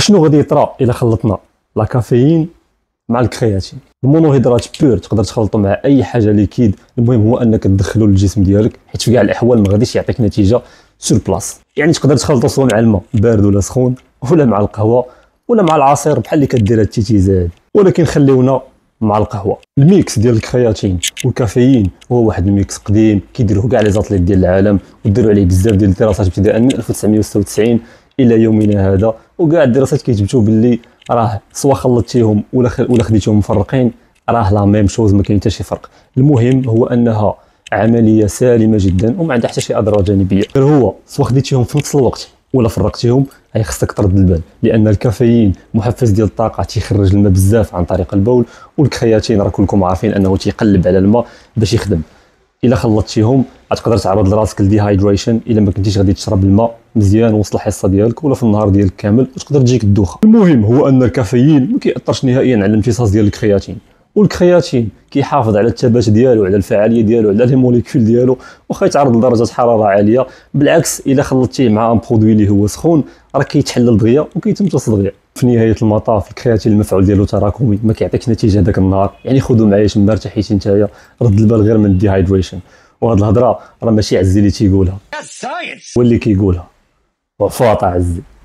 شنو غادي يطرا الا خلطنا لا كافيين مع الكرياتين المونوهيدرات بور تقدر تخلطو مع اي حاجه ليكيد المهم هو انك تدخلو للجسم ديالك حيت في كاع الاحوال ما غاديش يعطيك نتيجه سور بلاص يعني تقدر تخلطو سواء مع الماء بارد ولا سخون ولا مع القهوه ولا مع العصير بحال اللي كدير هاد التيتيزه هادي ولكن خليونا مع القهوه الميكس ديال الكرياتين والكافيين هو واحد الميكس قديم كيديروه كاع لي زاتليت ديال العالم وديروا عليه بزاف ديال الدراسات ابتداء من 1996 الى يومنا هذا وكاع الدراسات كيثبتوا باللي راه سوا خلطتيهم ولا ولا خديتيهم مفرقين راه لا ميم شوز ما كاين حتى شي فرق المهم هو انها عمليه سالمه جدا وما عندها حتى شي اضرار جانبيه غير هو سوا خديتيهم في نفس الوقت ولا فرقتيهم هي خصك ترد البال لان الكافيين محفز ديال الطاقه تيخرج الماء بزاف عن طريق البول والكرياتين راه كلكم عارفين انه تيقلب على الماء باش يخدم الا خلطتيهم غتقدر تعرض لراسك هايدريشن الا ما كنتيش غادي تشرب الماء مزيان وسط الحصه ديالك ولا في النهار ديالك كامل وتقدر تجيك الدوخه المهم هو ان الكافيين ما كيأثرش نهائيا على الامتصاص ديال الكرياتين والكرياتين كيحافظ على الثبات ديالو على الفعاليه ديالو على لي موليكول ديالو واخا يتعرض لدرجه حراره عاليه بالعكس الا خلطتيه مع ان برودوي اللي هو سخون راه كيتحلل دغيا وكيتمتص دغيا في نهايه المطاف الكرياتين المفعول ديالو تراكمي ما كيعطيكش نتيجه داك النهار يعني خذوا معايا تما مرتاحيتي نتايا رد البال غير من الديهايدريشن وهاد الهضره راه ماشي عزي اللي تيقولها واللي كيقولها وفاطع عزي